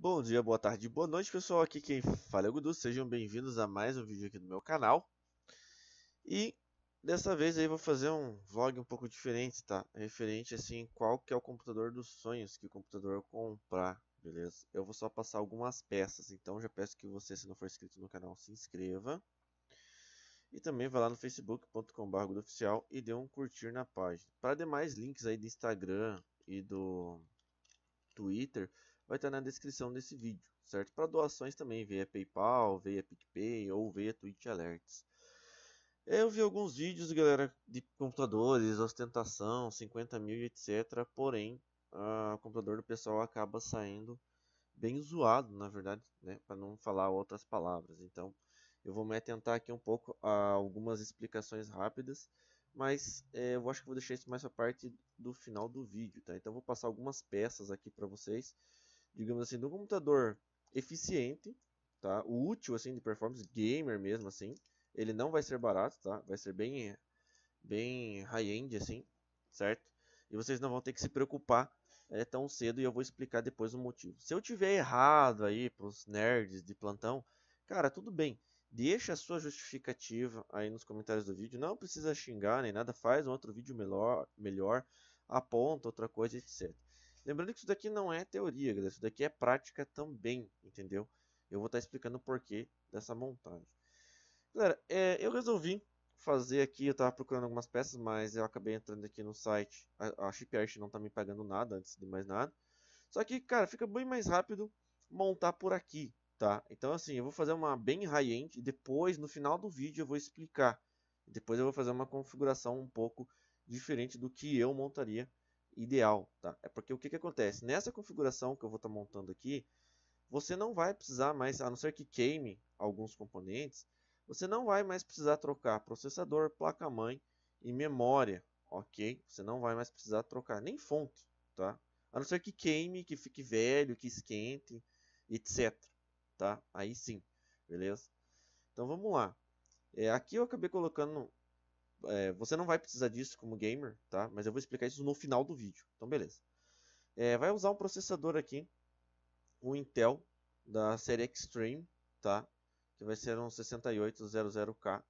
Bom dia, boa tarde, boa noite pessoal, aqui quem fala é o Gudu, sejam bem-vindos a mais um vídeo aqui do meu canal E dessa vez aí vou fazer um vlog um pouco diferente, tá? É referente assim, qual que é o computador dos sonhos que o computador eu comprar, beleza? Eu vou só passar algumas peças, então já peço que você, se não for inscrito no canal, se inscreva E também vá lá no facebook.com.br oficial e dê um curtir na página Para demais links aí do Instagram e do Twitter vai estar na descrição desse vídeo, certo? Para doações também, via PayPal, via PicPay ou via Twitch Alerts. Eu vi alguns vídeos, galera, de computadores, ostentação, 50 mil e etc. Porém, a, o computador do pessoal acaba saindo bem zoado, na verdade, né? Para não falar outras palavras. Então, eu vou me atentar aqui um pouco a algumas explicações rápidas, mas é, eu acho que vou deixar isso mais a parte do final do vídeo, tá? Então, eu vou passar algumas peças aqui para vocês digamos assim, de um computador eficiente, tá? Útil assim de performance gamer mesmo assim. Ele não vai ser barato, tá? Vai ser bem bem high-end assim, certo? E vocês não vão ter que se preocupar é, tão cedo e eu vou explicar depois o motivo. Se eu tiver errado aí pros nerds de plantão, cara, tudo bem. Deixa a sua justificativa aí nos comentários do vídeo. Não precisa xingar nem nada, faz um outro vídeo melhor, melhor aponta outra coisa, etc. Lembrando que isso daqui não é teoria, galera. Isso daqui é prática também, entendeu? Eu vou estar tá explicando o porquê dessa montagem. Galera, é, eu resolvi fazer aqui, eu estava procurando algumas peças, mas eu acabei entrando aqui no site. A, a Shipyard não está me pagando nada, antes de mais nada. Só que, cara, fica bem mais rápido montar por aqui, tá? Então, assim, eu vou fazer uma bem high-end e depois, no final do vídeo, eu vou explicar. Depois eu vou fazer uma configuração um pouco diferente do que eu montaria ideal, tá? É porque o que, que acontece? Nessa configuração que eu vou estar tá montando aqui, você não vai precisar mais, a não ser que queime alguns componentes, você não vai mais precisar trocar processador, placa-mãe e memória, ok? Você não vai mais precisar trocar nem fonte, tá? A não ser que queime, que fique velho, que esquente, etc. Tá? Aí sim, beleza? Então vamos lá. É, aqui eu acabei colocando é, você não vai precisar disso como gamer, tá? Mas eu vou explicar isso no final do vídeo. Então, beleza. É, vai usar um processador aqui, o um Intel da série Extreme, tá? Que vai ser um 6800K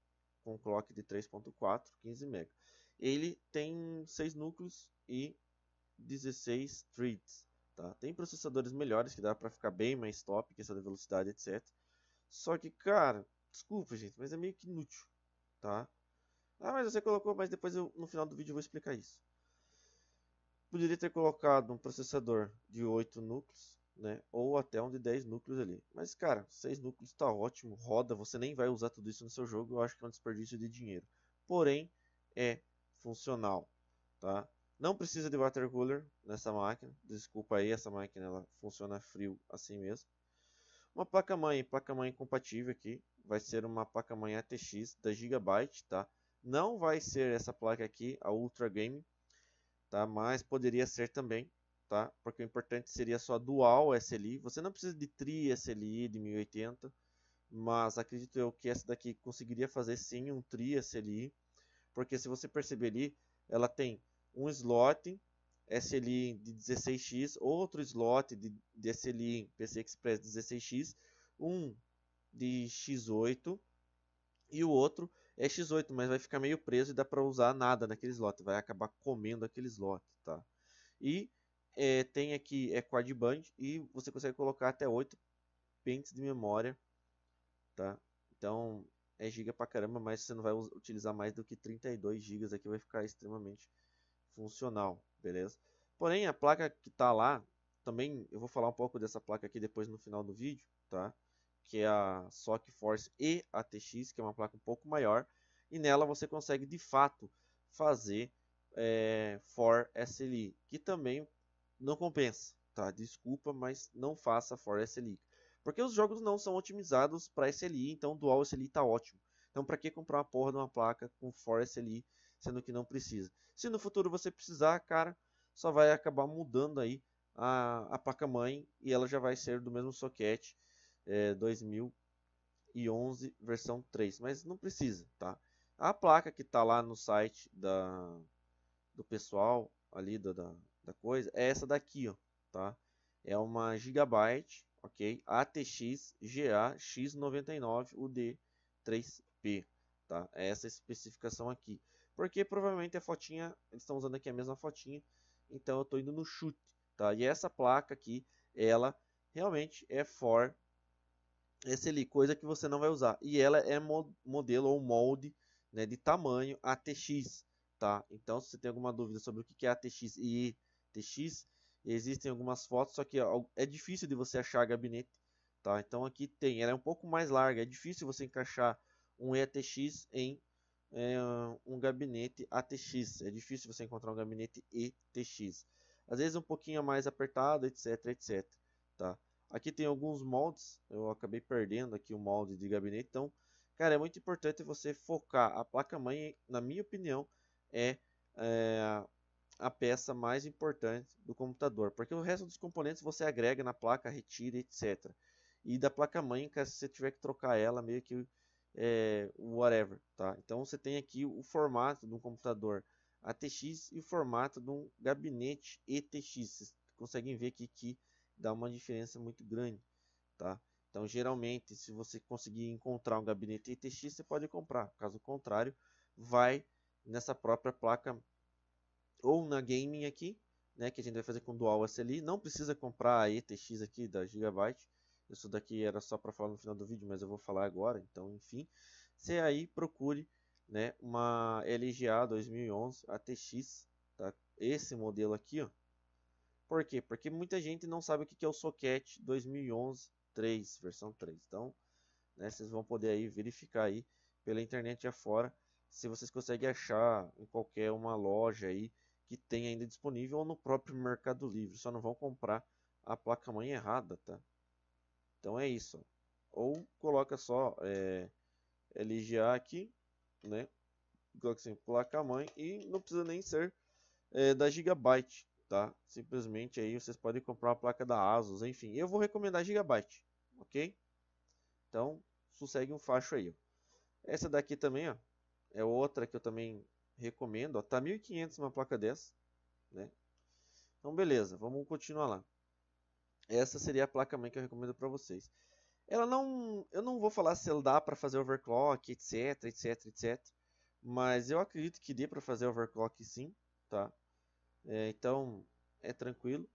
com clock de 3.4, 15 MB. Ele tem 6 núcleos e 16 threads, tá? Tem processadores melhores que dá para ficar bem mais top, questão é de velocidade, etc. Só que, cara, desculpa, gente, mas é meio que inútil, tá? Ah, mas você colocou, mas depois eu, no final do vídeo eu vou explicar isso. Poderia ter colocado um processador de 8 núcleos, né? Ou até um de 10 núcleos ali. Mas, cara, 6 núcleos está ótimo, roda, você nem vai usar tudo isso no seu jogo, eu acho que é um desperdício de dinheiro. Porém, é funcional, tá? Não precisa de water cooler nessa máquina, desculpa aí, essa máquina ela funciona frio assim mesmo. Uma placa-mãe, placa-mãe compatível aqui, vai ser uma placa-mãe ATX da Gigabyte, tá? Não vai ser essa placa aqui, a Ultra Game, tá? Mas poderia ser também, tá? Porque o importante seria só dual SLI. Você não precisa de tri SLI de 1080, mas acredito eu que essa daqui conseguiria fazer sim um tri SLI, porque se você perceber ali, ela tem um slot SLI de 16x, outro slot de, de SLI PC Express 16x, um de x8 e o outro é X8, mas vai ficar meio preso e dá para usar nada naquele slot, vai acabar comendo aquele slot, tá? E é, tem aqui é quad band e você consegue colocar até 8 pentes de memória, tá? Então é giga pra caramba, mas você não vai utilizar mais do que 32 gigas aqui, vai ficar extremamente funcional, beleza? Porém, a placa que tá lá, também eu vou falar um pouco dessa placa aqui depois no final do vídeo, tá? que é a SOC Force e a TX, que é uma placa um pouco maior, e nela você consegue de fato fazer é, For SLI, que também não compensa, tá? Desculpa, mas não faça For SLI, porque os jogos não são otimizados para SLI, então Dual SLI está ótimo. Então para que comprar uma porra de uma placa com For SLI, sendo que não precisa? Se no futuro você precisar, cara, só vai acabar mudando aí a, a placa mãe e ela já vai ser do mesmo soquete é, 2011 versão 3, mas não precisa, tá? A placa que está lá no site da, do pessoal ali da, da, coisa é essa daqui, ó, tá? É uma Gigabyte, ok? ATX GA X99 UD3P, tá? É essa especificação aqui. Porque provavelmente a fotinha, eles estão usando aqui a mesma fotinha, então eu estou indo no chute, tá? E essa placa aqui, ela realmente é for essa helicoide coisa que você não vai usar. E ela é modelo ou molde né, de tamanho ATX. Tá? Então, se você tem alguma dúvida sobre o que é ATX e ETX, existem algumas fotos, só que é, é difícil de você achar gabinete. Tá? Então, aqui tem. Ela é um pouco mais larga. É difícil você encaixar um ETX em é, um gabinete ATX. É difícil você encontrar um gabinete ETX. Às vezes um pouquinho mais apertado, etc, etc. Tá? Aqui tem alguns moldes, eu acabei perdendo aqui o molde de gabinete, então, cara, é muito importante você focar. A placa-mãe, na minha opinião, é, é, a peça mais importante do computador, porque o resto dos componentes você agrega na placa, retira, etc. E da placa-mãe, se você tiver que trocar ela, meio que é, whatever, tá? Então você tem aqui o formato do computador ATX e o formato de um gabinete ETX. Vocês conseguem ver aqui que dá uma diferença muito grande, tá? Então, geralmente, se você conseguir encontrar um gabinete ITX, você pode comprar. Caso contrário, vai nessa própria placa ou na gaming aqui, né, que a gente vai fazer com dual SLI. Não precisa comprar a ETX aqui da Gigabyte. Isso daqui era só para falar no final do vídeo, mas eu vou falar agora, então, enfim. Você aí procure, né, uma LGA 2011 ATX, tá? Esse modelo aqui, ó, por quê? Porque muita gente não sabe o que é o socket 2011 3, versão 3. Então, né, vocês vão poder aí verificar aí pela internet afora se vocês conseguem achar em qualquer uma loja aí que tem ainda disponível ou no próprio Mercado Livre. Só não vão comprar a placa-mãe errada, tá? Então é isso. Ou coloca só é, LGA aqui, né? Coloca assim, placa-mãe e não precisa nem ser é, da Gigabyte tá? Simplesmente aí vocês podem comprar uma placa da ASUS, enfim, eu vou recomendar Gigabyte, ok? Então, sossegue um facho aí. Essa daqui também, ó, é outra que eu também recomendo, ó, tá 1500 uma placa dessa, né? Então, beleza, vamos continuar lá. Essa seria a placa mãe que eu recomendo para vocês. Ela não, eu não vou falar se ela dá para fazer overclock, etc, etc, etc, mas eu acredito que dê para fazer overclock sim, tá? É, então é tranquilo.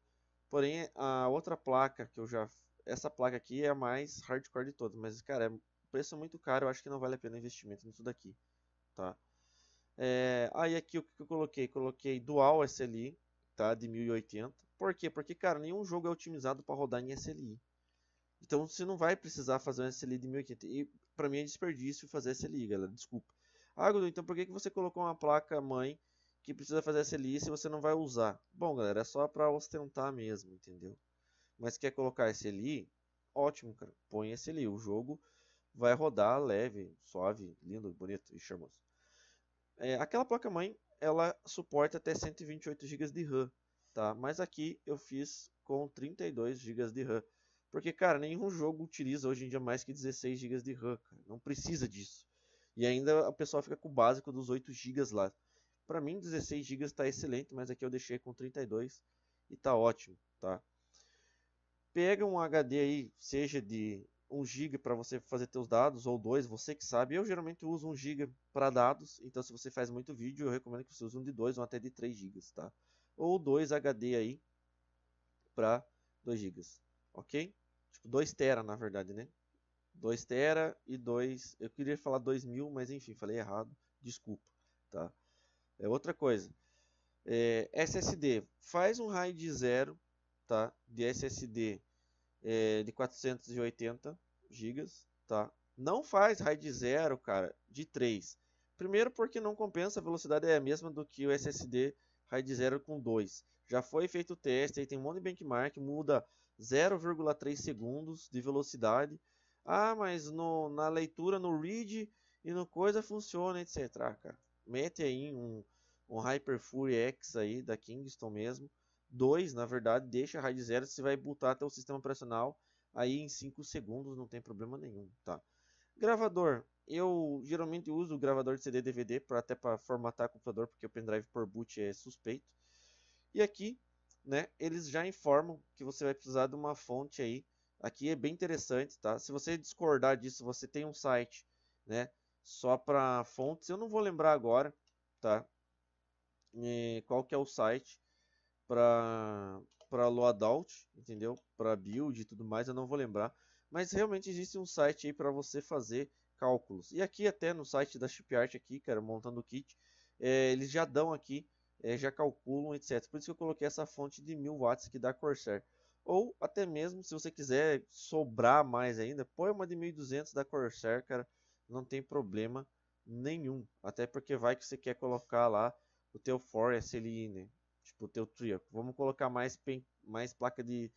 Porém, a outra placa que eu já. Essa placa aqui é a mais hardcore de todas, mas cara, o é, preço é muito caro, eu acho que não vale a pena o investimento nisso daqui. Tá? É, aí aqui o que eu coloquei? Coloquei Dual SLI, tá? De 1080. Por quê? Porque, cara, nenhum jogo é otimizado para rodar em SLI. Então você não vai precisar fazer um SLI de 1080. E para mim é desperdício fazer SLI, galera. Desculpa. Ah, Gudu, então por que, que você colocou uma placa mãe que precisa fazer essa elice e você não vai usar. Bom, galera, é só para ostentar mesmo, entendeu? Mas quer colocar esse eli? Ótimo, cara. Põe esse ali. O jogo vai rodar leve, suave, lindo, bonito e charmoso. É, aquela placa-mãe, ela suporta até 128 GB de RAM, tá? Mas aqui eu fiz com 32 GB de RAM. Porque, cara, nenhum jogo utiliza hoje em dia mais que 16 GB de RAM, cara. Não precisa disso. E ainda a pessoa fica com o básico dos 8 GB lá. Para mim 16 GB está excelente, mas aqui eu deixei com 32 e está ótimo, tá? Pega um HD aí, seja de 1 GB para você fazer seus dados ou dois, você que sabe. Eu geralmente uso 1 GB para dados, então se você faz muito vídeo, eu recomendo que você use um de 2 ou até de 3 GB, tá? Ou dois HD aí para 2 GB, ok? Tipo 2 tera na verdade, né? 2 tera e 2, eu queria falar 2000, mas enfim, falei errado, desculpa, tá? É outra coisa. É, SSD, faz um raio de zero, tá? De SSD é, de 480 GB, tá? Não faz raio de zero, cara, de 3. Primeiro porque não compensa, a velocidade é a mesma do que o SSD raio de zero com 2. Já foi feito o teste, aí tem um monte de benchmark, muda 0,3 segundos de velocidade. Ah, mas no, na leitura, no read e no coisa funciona, etc. Ah, cara, mete aí um um Hyper Fury X aí da Kingston mesmo. 2, na verdade, deixa a RAID zero você vai botar até o sistema operacional aí em 5 segundos, não tem problema nenhum, tá? Gravador, eu geralmente uso o gravador de CD DVD para até para formatar computador, porque o pendrive por boot é suspeito. E aqui, né, eles já informam que você vai precisar de uma fonte aí. Aqui é bem interessante, tá? Se você discordar disso, você tem um site, né, só para fontes. Eu não vou lembrar agora, tá? é, qual que é o site para para loadout, entendeu? Para build e tudo mais, eu não vou lembrar, mas realmente existe um site aí para você fazer cálculos. E aqui até no site da Shipyard aqui, cara, montando o kit, é, eles já dão aqui, é, já calculam, etc. Por isso que eu coloquei essa fonte de 1000 watts que da Corsair. Ou até mesmo, se você quiser sobrar mais ainda, põe uma de 1200 da Corsair, cara, não tem problema nenhum. Até porque vai que você quer colocar lá o teu Forest ele, né? Tipo, o teu Triac. Vamos colocar mais, mais placa de,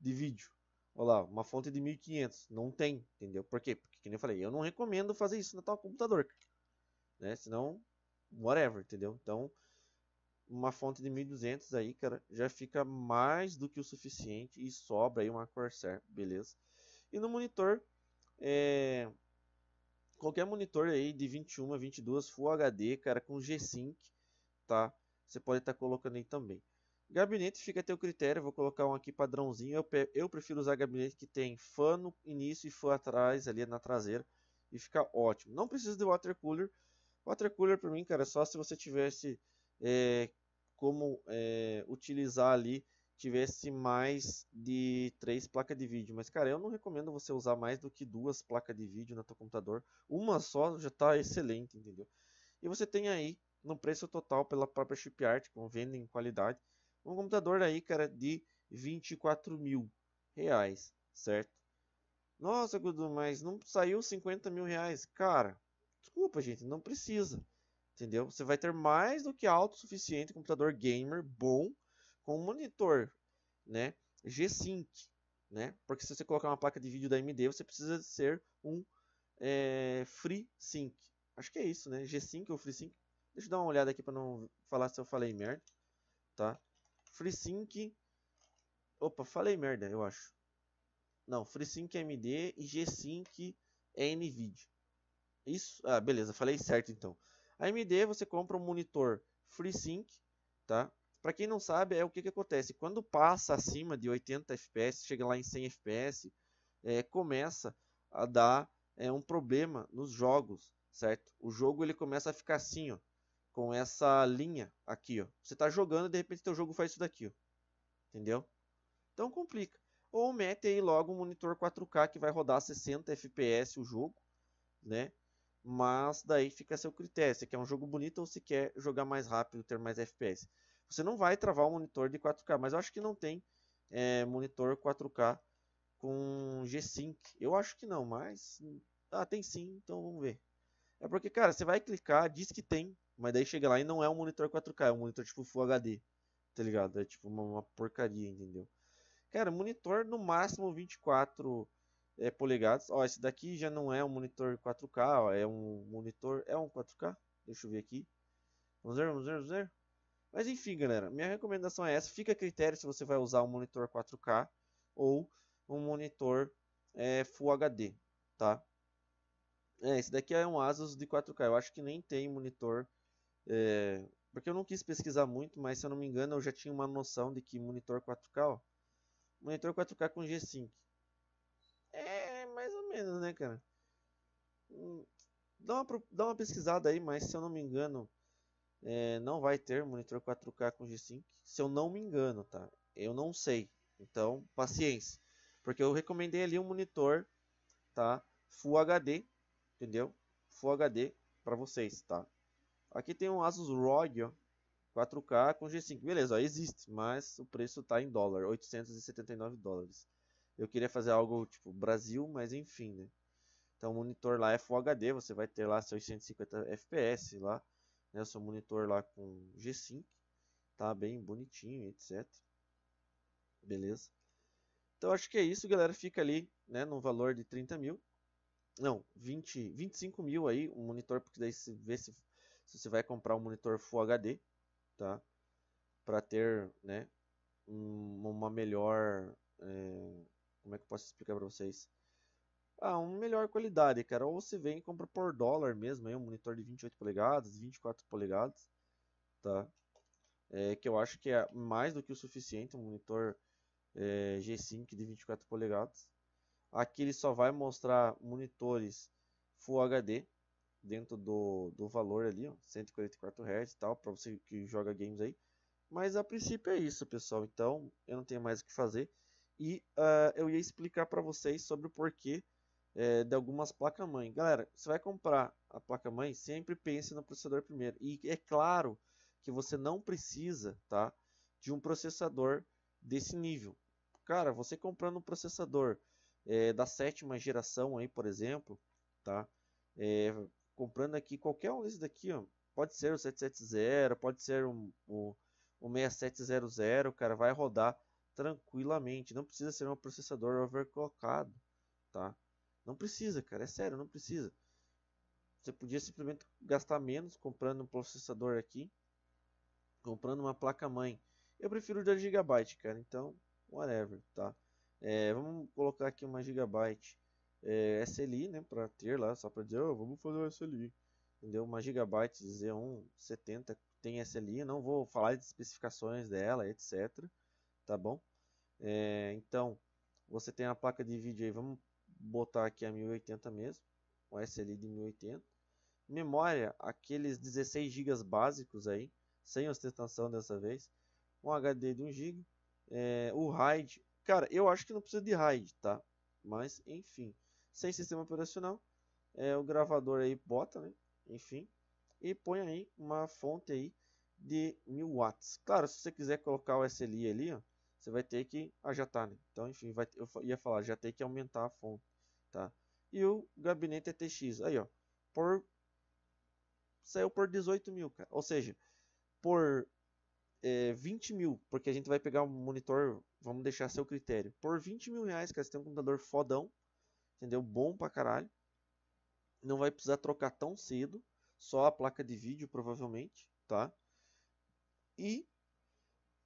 de vídeo. Olha lá, uma fonte de 1500. Não tem, entendeu? Por quê? Porque, como eu falei, eu não recomendo fazer isso no teu computador. Né? Senão, whatever, entendeu? Então, uma fonte de 1200 aí, cara, já fica mais do que o suficiente e sobra aí uma Corsair, beleza? E no monitor, é... qualquer monitor aí de 21 a 22 Full HD, cara, com G-Sync, tá? Você pode estar tá colocando aí também. Gabinete fica a o critério, vou colocar um aqui padrãozinho. Eu, eu prefiro usar gabinete que tem fã no início e fã atrás, ali na traseira, e fica ótimo. Não precisa de water cooler. Water cooler para mim, cara, é só se você tivesse é, como é, utilizar ali, tivesse mais de três placas de vídeo. Mas, cara, eu não recomendo você usar mais do que duas placas de vídeo no teu computador. Uma só já está excelente, entendeu? E você tem aí no preço total pela própria Shipyard, com venda em qualidade. Um computador aí, cara, de 24 mil reais, certo? Nossa, Gudu, mas não saiu 50 mil reais. Cara, desculpa, gente, não precisa. Entendeu? Você vai ter mais do que alto o suficiente computador gamer bom com monitor, né? G-Sync, né? Porque se você colocar uma placa de vídeo da AMD, você precisa ser um é, eh, FreeSync. Acho que é isso, né? G-Sync ou FreeSync, Deixa eu dar uma olhada aqui para não falar se eu falei merda, tá? FreeSync. Opa, falei merda, eu acho. Não, FreeSync AMD e G-Sync é NVIDIA. Isso, ah, beleza, falei certo então. A AMD você compra um monitor FreeSync, tá? Para quem não sabe, é o que, que acontece. Quando passa acima de 80 FPS, chega lá em 100 FPS, é, começa a dar é, um problema nos jogos, certo? O jogo ele começa a ficar assim, ó com essa linha aqui, ó. Você está jogando e de repente teu jogo faz isso daqui, ó. Entendeu? Então complica. Ou mete aí logo um monitor 4K que vai rodar 60 FPS o jogo, né? Mas daí fica a seu critério, se quer um jogo bonito ou se quer jogar mais rápido, ter mais FPS. Você não vai travar um monitor de 4K, mas eu acho que não tem é, monitor 4K com G-Sync. Eu acho que não, mas... Ah, tem sim, então vamos ver. É porque, cara, você vai clicar, diz que tem, mas daí chega lá e não é um monitor 4K, é um monitor tipo Full HD, tá ligado? É tipo uma, uma porcaria, entendeu? Cara, monitor no máximo 24 é, eh, polegadas. Ó, esse daqui já não é um monitor 4K, ó, é um monitor... É um 4K? Deixa eu ver aqui. Vamos ver, vamos ver, vamos ver. Mas enfim, galera, minha recomendação é essa. Fica a critério se você vai usar um monitor 4K ou um monitor é, Full HD, tá? É, esse daqui é um Asus de 4K. Eu acho que nem tem monitor. É, porque eu não quis pesquisar muito, mas se eu não me engano eu já tinha uma noção de que monitor 4K, ó, monitor 4K com G5. É, mais ou menos, né, cara? Hum, dá uma, dá uma pesquisada aí, mas se eu não me engano, é, não vai ter monitor 4K com G5. Se eu não me engano, tá? Eu não sei. Então, paciência. Porque eu recomendei ali um monitor, tá? Full HD, entendeu? Full HD para vocês, tá? Aqui tem um Asus ROG, ó, 4K com G5. Beleza, ó, existe, mas o preço tá em dólar, 879 dólares. Eu queria fazer algo tipo Brasil, mas enfim, né? Então o monitor lá é Full HD, você vai ter lá seus FPS lá, né? O seu monitor lá com G5, tá bem bonitinho, etc. Beleza? Então acho que é isso, galera. Fica ali, né, No valor de 30 mil não, 20, 25 mil aí, um monitor, porque daí se vê se, se você vai comprar um monitor Full HD, tá? Para ter, né, um, uma melhor, é, como é que eu posso explicar para vocês? Ah, uma melhor qualidade, cara. Ou você vem e compra por dólar mesmo, aí um monitor de 28 polegadas, 24 polegadas, tá? É, que eu acho que é mais do que o suficiente, um monitor é, G5 de 24 polegadas Aqui ele só vai mostrar monitores Full HD dentro do, do valor ali, ó, 144 Hz e tal, para você que joga games aí. Mas a princípio é isso, pessoal. Então eu não tenho mais o que fazer. E uh, eu ia explicar para vocês sobre o porquê é, de algumas placas-mãe. Galera, você vai comprar a placa-mãe, sempre pense no processador primeiro. E é claro que você não precisa tá, de um processador desse nível. Cara, você comprando um processador é, da sétima geração aí, por exemplo, tá? É, comprando aqui qualquer um desses daqui, ó, pode ser o 770, pode ser um, um, um 6700, cara, vai rodar tranquilamente, não precisa ser um processador overclockado, tá? Não precisa, cara, é sério, não precisa. Você podia simplesmente gastar menos comprando um processador aqui, comprando uma placa-mãe. Eu prefiro da Gigabyte, cara, então, whatever, tá? É, vamos colocar aqui uma gigabyte é, SLI, né, para ter lá, só para dizer, oh, vamos fazer o SLI. Entendeu? Uma gigabyte Z170 tem SLI, não vou falar de especificações dela, etc. Tá bom? É, então, você tem a placa de vídeo aí, vamos botar aqui a 1080 mesmo, o SLI de 1080. Memória, aqueles 16 GB básicos aí, sem ostentação dessa vez. Um HD de 1 GB. É, o RAID Cara, eu acho que não precisa de RAID, tá? Mas, enfim. Sem sistema operacional, é, o gravador aí bota, né? Enfim. E põe aí uma fonte aí de 1000 watts. Claro, se você quiser colocar o SLI ali, ó, você vai ter que... Ah, já tá, né? Então, enfim, vai, eu ia falar, já tem que aumentar a fonte, tá? E o gabinete ETX, aí, ó. Por... Saiu por 18 mil, cara. Ou seja, por é, 20 mil, porque a gente vai pegar um monitor, vamos deixar a seu critério. Por 20 mil reais, cara, você tem um computador fodão, entendeu? Bom pra caralho. Não vai precisar trocar tão cedo, só a placa de vídeo, provavelmente, tá? E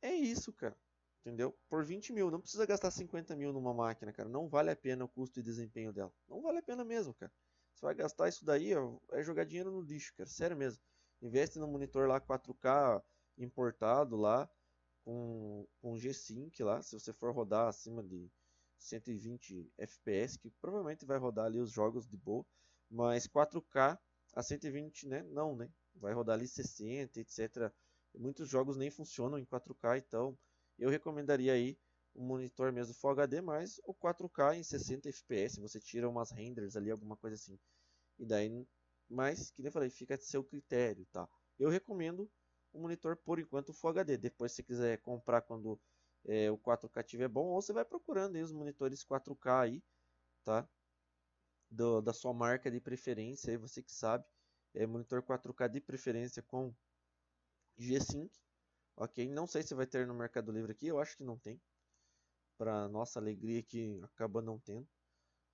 é isso, cara. Entendeu? Por 20 mil, não precisa gastar 50 mil numa máquina, cara. Não vale a pena o custo e desempenho dela. Não vale a pena mesmo, cara. Você vai gastar isso daí, ó, é jogar dinheiro no lixo, cara. Sério mesmo. Investe no monitor lá 4K importado lá com, com G-Sync lá, se você for rodar acima de 120 FPS, que provavelmente vai rodar ali os jogos de boa, mas 4K a 120, né? Não, né? Vai rodar ali 60, etc. Muitos jogos nem funcionam em 4K, então eu recomendaria aí o um monitor mesmo Full HD, mas o 4K em 60 FPS, você tira umas renders ali, alguma coisa assim. E daí, mas, que nem falei, fica de seu critério, tá? Eu recomendo o monitor por enquanto Full HD. Depois, se quiser comprar quando é, o 4K tiver bom, ou você vai procurando aí os monitores 4K aí, tá? Do, da sua marca de preferência, aí você que sabe. É, monitor 4K de preferência com G-Sync, ok? Não sei se vai ter no Mercado Livre aqui, eu acho que não tem. Para nossa alegria que acaba não tendo,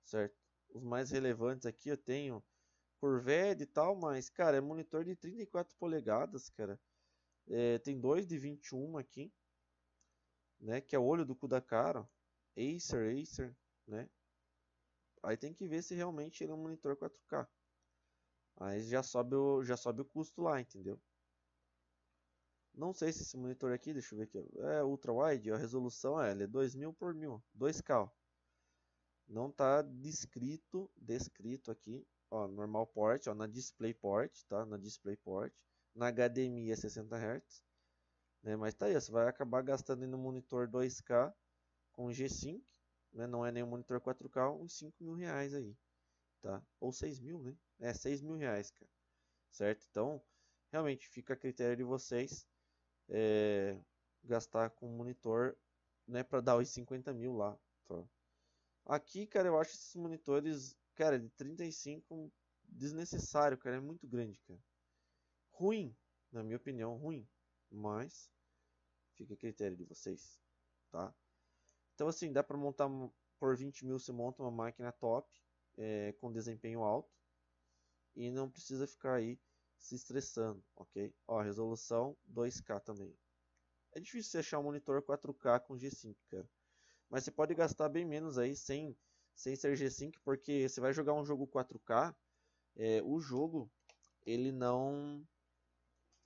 certo? Os mais relevantes aqui eu tenho Corvette e tal, mas cara, é monitor de 34 polegadas, cara. É, tem dois de 21 aqui, né? Que é o olho do cu da cara. Acer, Acer, né? Aí tem que ver se realmente ele é um monitor 4K. Aí já sobe o, já sobe o custo lá, entendeu? Não sei se esse monitor aqui, deixa eu ver aqui. É ultra wide, a resolução é, ele é 2000 por 1000, 2K. Não tá descrito, descrito aqui, ó, normal port, ó, na display port, tá? Na display port na HDMI é 60 Hz. Né? Mas tá aí, você vai acabar gastando no monitor 2K com G5, né? não é nem um monitor 4K, uns 5 mil reais aí, tá? Ou 6 mil, né? É 6 mil reais, cara. Certo? Então, realmente fica a critério de vocês é, gastar com monitor, né? Para dar os 50 mil lá. Tá? Aqui, cara, eu acho esses monitores, cara, de 35 desnecessário, cara, é muito grande, cara ruim, na minha opinião, ruim, mas fica a critério de vocês, tá? Então assim, dá para montar por 20 mil você monta uma máquina top é, com desempenho alto e não precisa ficar aí se estressando, ok? Ó, resolução 2K também. É difícil você achar um monitor 4K com G5, cara. Mas você pode gastar bem menos aí sem, sem ser G5, porque você vai jogar um jogo 4K, é, o jogo ele não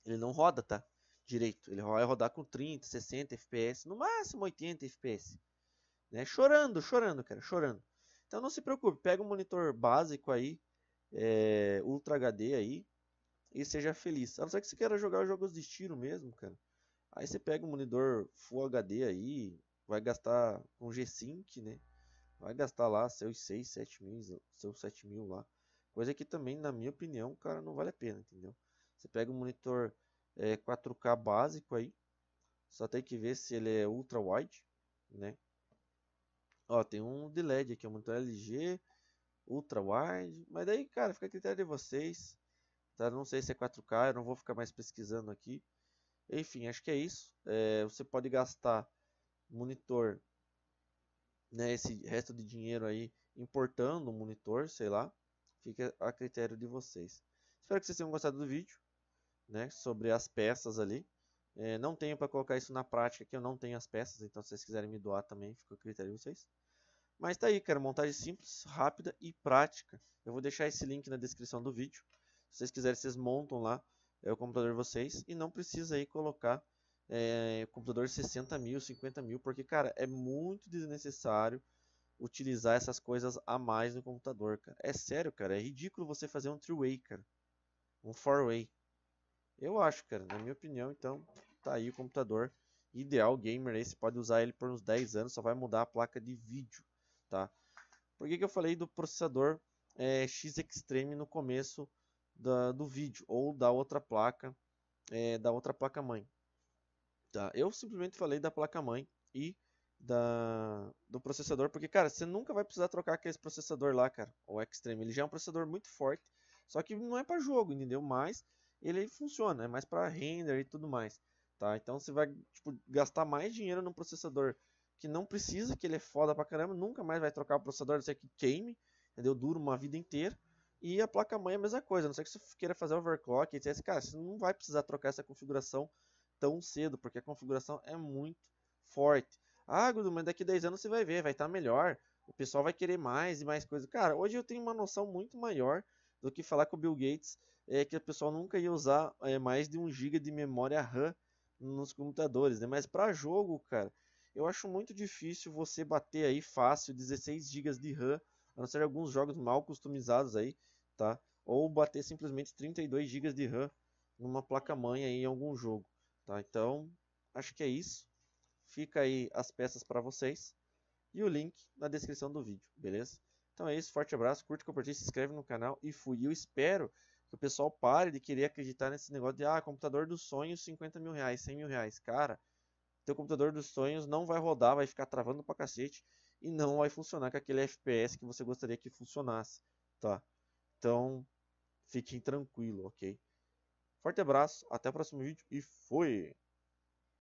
ele não roda, tá? Direito. Ele vai rodar com 30, 60 FPS, no máximo 80 FPS. Né? Chorando, chorando, cara, chorando. Então não se preocupe, pega um monitor básico aí, é, Ultra HD aí, e seja feliz. A não ser que você queira jogar jogos de tiro mesmo, cara. Aí você pega um monitor Full HD aí, vai gastar um G-Sync, né? Vai gastar lá seus 6, 7 mil, seus 7 mil lá. Coisa que também, na minha opinião, cara, não vale a pena, entendeu? Você pega um monitor é, 4K básico aí, só tem que ver se ele é ultra wide, né? Ó, tem um de LED aqui, um monitor LG, ultra wide, mas daí, cara, fica a critério de vocês, tá? Não sei se é 4K, eu não vou ficar mais pesquisando aqui. Enfim, acho que é isso. É, você pode gastar monitor, né, esse resto de dinheiro aí, importando um monitor, sei lá. Fica a critério de vocês. Espero que vocês tenham gostado do vídeo né, sobre as peças ali. É, não tenho para colocar isso na prática, que eu não tenho as peças, então se vocês quiserem me doar também, fica a critério de vocês. Mas tá aí, cara, montagem simples, rápida e prática. Eu vou deixar esse link na descrição do vídeo. Se vocês quiserem, vocês montam lá é, o computador de vocês e não precisa aí colocar é, computador 60 mil, 50 mil, porque, cara, é muito desnecessário utilizar essas coisas a mais no computador, cara. É sério, cara, é ridículo você fazer um three-way, cara. Um four-way. Eu acho, cara, na minha opinião, então, tá aí o computador ideal gamer aí, você pode usar ele por uns 10 anos, só vai mudar a placa de vídeo, tá? Por que, que eu falei do processador é, X Extreme no começo da, do vídeo, ou da outra placa, é, da outra placa-mãe? Tá? Eu simplesmente falei da placa-mãe e da, do processador, porque, cara, você nunca vai precisar trocar aquele processador lá, cara, o Extreme, ele já é um processador muito forte, só que não é para jogo, entendeu? Mas ele funciona, é mais para render e tudo mais, tá? Então você vai tipo, gastar mais dinheiro num processador que não precisa, que ele é foda pra caramba, nunca mais vai trocar o processador, não sei que queime, entendeu? Dura uma vida inteira. E a placa-mãe é a mesma coisa, não sei que você queira fazer overclock, etc. Cara, você não vai precisar trocar essa configuração tão cedo, porque a configuração é muito forte. Ah, Gudu, mas daqui 10 anos você vai ver, vai estar tá melhor, o pessoal vai querer mais e mais coisas. Cara, hoje eu tenho uma noção muito maior do que falar com o Bill Gates é que o pessoal nunca ia usar é, mais de 1 GB de memória RAM nos computadores, né? Mas para jogo, cara, eu acho muito difícil você bater aí fácil 16 GB de RAM, a não ser alguns jogos mal customizados aí, tá? Ou bater simplesmente 32 GB de RAM numa placa mãe aí em algum jogo, tá? Então, acho que é isso. Fica aí as peças para vocês e o link na descrição do vídeo, beleza? Então é isso, forte abraço, curte, compartilha, se inscreve no canal e fui. Eu espero que o pessoal pare de querer acreditar nesse negócio de ah, computador dos sonhos, 50 mil reais, 100 mil reais. Cara, teu computador dos sonhos não vai rodar, vai ficar travando pra cacete e não vai funcionar com aquele FPS que você gostaria que funcionasse, tá? Então, fiquem tranquilo, ok? Forte abraço, até o próximo vídeo e foi!